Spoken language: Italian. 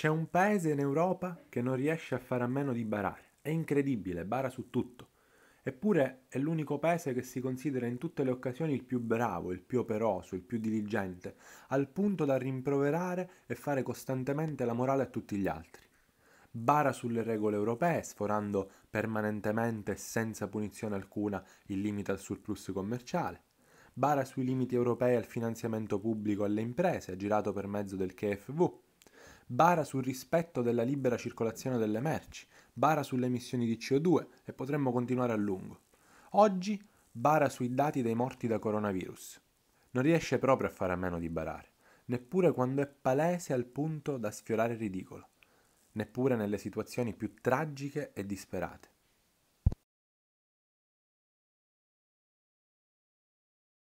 C'è un paese in Europa che non riesce a fare a meno di barare. È incredibile, bara su tutto. Eppure è l'unico paese che si considera in tutte le occasioni il più bravo, il più operoso, il più diligente, al punto da rimproverare e fare costantemente la morale a tutti gli altri. Bara sulle regole europee, sforando permanentemente e senza punizione alcuna il limite al surplus commerciale bara sui limiti europei al finanziamento pubblico alle imprese, girato per mezzo del KFV, bara sul rispetto della libera circolazione delle merci, bara sulle emissioni di CO2 e potremmo continuare a lungo. Oggi bara sui dati dei morti da coronavirus. Non riesce proprio a fare a meno di barare, neppure quando è palese al punto da sfiorare il ridicolo, neppure nelle situazioni più tragiche e disperate.